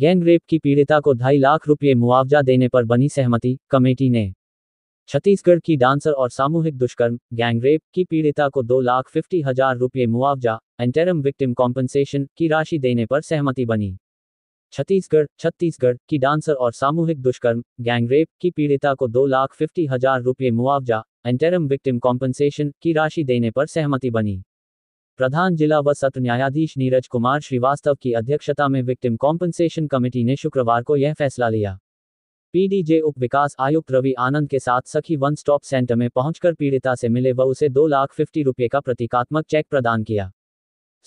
gangrape की पीड़िता को ढाई लाख रुपये मुआवजा देने पर बनी सहमति कमेटी ने छत्तीसगढ़ की डांसर और सामूहिक दुष्कर्म गैंगरेप की पीड़िता को दो लाख फिफ्टी हजार रुपये मुआवजा एंटेरम विक्टिम कॉम्पनसेशन की राशि देने पर सहमति बनी छत्तीसगढ़ छत्तीसगढ़ की डांसर और सामूहिक दुष्कर्म गैंगरेप की पीड़िता को दो लाख फिफ्टी हजार रुपये मुआवजा एंटेरम विक्टिम कॉम्पनसेशन की राशि देने पर सहमति बनी प्रधान जिला व सत्र न्यायाधीश नीरज कुमार श्रीवास्तव की अध्यक्षता में विक्टिम कॉम्पनसेशन कमेटी ने शुक्रवार को यह फैसला लिया पीडीजे उप विकास आयुक्त रवि आनंद के साथ सखी वन स्टॉप सेंटर में पहुंचकर पीड़िता से मिले व उसे दो लाख फिफ्टी रुपये का प्रतीकात्मक चेक प्रदान किया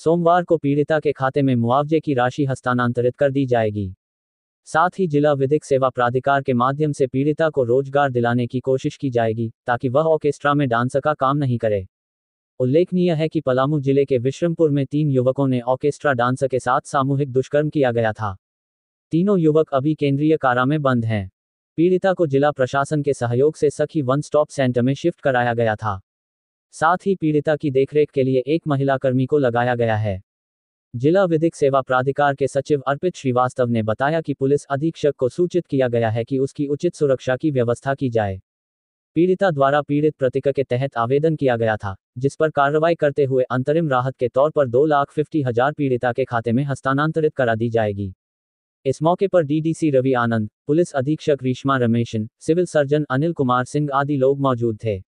सोमवार को पीड़िता के खाते में मुआवजे की राशि हस्तांतरित कर दी जाएगी साथ ही जिला विधिक सेवा प्राधिकार के माध्यम से पीड़िता को रोजगार दिलाने की कोशिश की जाएगी ताकि वह ऑर्केस्ट्रा में डांस का काम नहीं करे उल्लेखनीय है कि पलामू जिले के विश्रमपुर में तीन युवकों ने ऑर्केस्ट्रा डांसर के साथ सामूहिक दुष्कर्म किया गया था तीनों युवक अभी केंद्रीय कारा में बंद हैं पीड़िता को जिला प्रशासन के सहयोग से सखी वन स्टॉप सेंटर में शिफ्ट कराया गया था साथ ही पीड़िता की देखरेख के लिए एक महिला कर्मी को लगाया गया है जिला विधिक सेवा प्राधिकार के सचिव अर्पित श्रीवास्तव ने बताया कि पुलिस अधीक्षक को सूचित किया गया है कि उसकी उचित सुरक्षा की व्यवस्था की जाए पीड़िता द्वारा पीड़ित प्रतीक के तहत आवेदन किया गया था जिस पर कार्रवाई करते हुए अंतरिम राहत के तौर पर दो लाख फिफ्टी हजार पीड़िता के खाते में हस्तांतरित करा दी जाएगी इस मौके पर डीडीसी रवि आनंद पुलिस अधीक्षक रीशमा रमेशन सिविल सर्जन अनिल कुमार सिंह आदि लोग मौजूद थे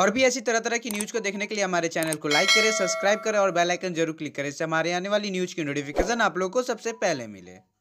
और भी ऐसी तरह तरह की न्यूज को देखने के लिए हमारे चैनल को लाइक करें सब्सक्राइब करें और बेल आइकन जरूर क्लिक करें हमारे आने वाली न्यूज की नोटिफिकेशन आप लोगों को सबसे पहले मिले